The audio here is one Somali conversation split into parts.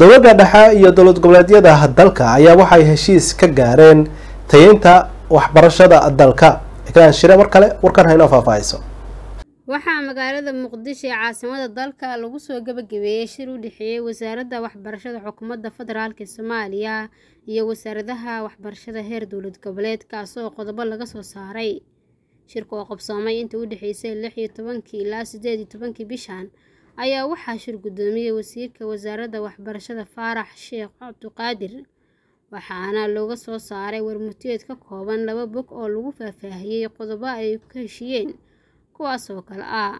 dowladda dhexe iyo dowlad goboleedyada dalka ayaa waxay heshiis ka gaareen tayeynta waxbarashada dalka ikraan shire mar kale warkan haynoo faahfaahayso waxaa magaalada muqdisho ee caasimada dalka lagu soo gebagabeeyey shir u dhexeeyey wasaaradda waxbarashada xukuumadda federaalka soomaaliya iyo wasaaradaha waxbarashada heer dowlad goboleedka asagoo qodobo laga soo saaray shirka oo qabsoomay inta u dhexeysay lix iyo tobankii ilaa sideed iyo tobankii bishan ayaa waxaa shir guddoomiyey wasiirka wasaaradda waxbarashada faarax sheekh cabduqaadir waxaana looga soo saaray warmuteed ka kooban laba bog oo lagu faahfaahiyey qodobo ay ka heshiyeen kuwaasoo kale ah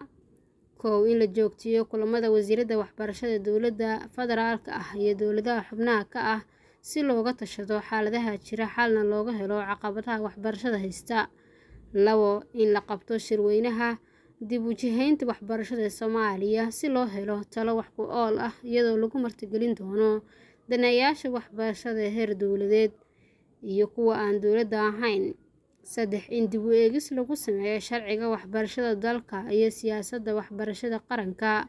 kow in la joogtiyo kulamada wasiiradda waxbarashada dowladda federaalka ah iyo dowladaha xubnaha ka ah si looga tashado xaaladaha jira xalna looga helo caqabadaha waxbarashada haysta labo in la qabto shirweynaha dib u jihaynta waxbarashada ee Soomaaliya si loo helo talo wax ku ool ah iyadoo lagu martigelin doono daneeyayaasha waxbarashada heer dowladeed iyo kuwa aan dowladda ahayn saddex in dib u eegis lagu sameeyo sharciga waxbarashada dalka iyo siyaasadda waxbarashada qaranka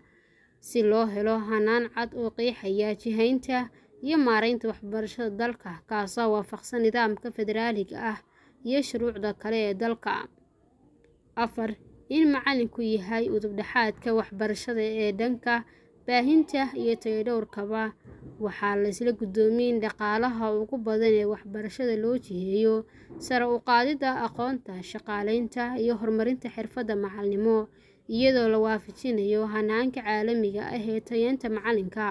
si loo helo hanaan cad oo qeexaya jihaynta iyo maaraynta waxbarashada dalka kaasoo waafaqsan nidaamka federaaliga ah iyo shuruucda kale ee dalka afar in macalinku yahay udubdhexaadka waxbarashada ee dhanka baahinta iyo tayodhowrkaba waxaa la gudoomiyey guddoomin dhaqaalaha ugu badan ee waxbarashada loo jiheeyo sare u qaadidda aqoonta shaqaalaynta iyo horumarinta xirfadda macalnimo iyadoo la waafajinayo hanaanka caalamiga ah ee tayeynta macalinka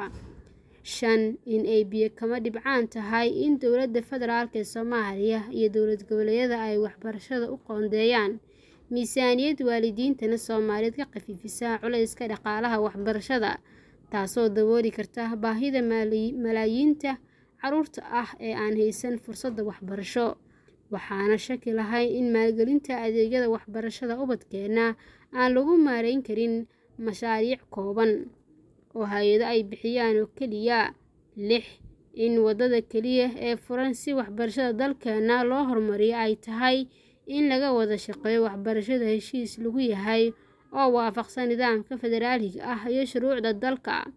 shan in ay biyo kama dhibcaan tahay in dowladda federaalk ee soomaaliya iyo dowlad goboleedyada ay waxbarashada u qoondeeyaan miisaaniyad waalidiintana soomaaliyeed ka khafiifisaa culayska dhaqaalaha waxbarashada taasoo dabooli karta baahida malaayiinta caruurta ah ee aan haysan fursadda waxbarasho waxaana shaki lahay in maalgelinta adeegyada waxbarashada ubadkeenna aan lagu maarayn karin mashaariic kooban oo hay-ado ay bixiyaan oo keliya lix in waddada keliya ee furan si waxbarashada dalkeenna loo horumariyo ay tahay in laga wada shaqeeyo waxbarashada heshiis lagu yahay oo waafaqsan nidaamka federaaliga ah iyo shuruucda dalka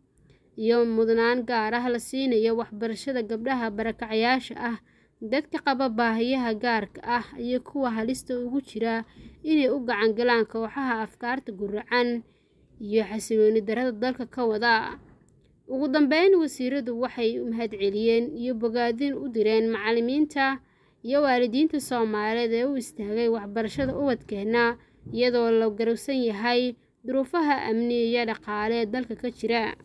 iyo mudnaan gaar ah la siinayo waxbarashada gabdhaha barakacyaasha ah dadka qaba baahiyaha gaarka ah iyo kuwa halista ugu jira inay u gacangalaan kooxaha afkaarta guracan iyo xasilooni darada dalka ka wada ugu dambeyn wasiiradu waxay mahadceliyeen iyo bogaadin u direen macallimiinta iyo waalidiinta soomaaliyeed ee u istaagay waxbarashada ubadkeenna iyadoo la garowsan yahay duruufaha amni iyo dhaqaale ee dalka ka jira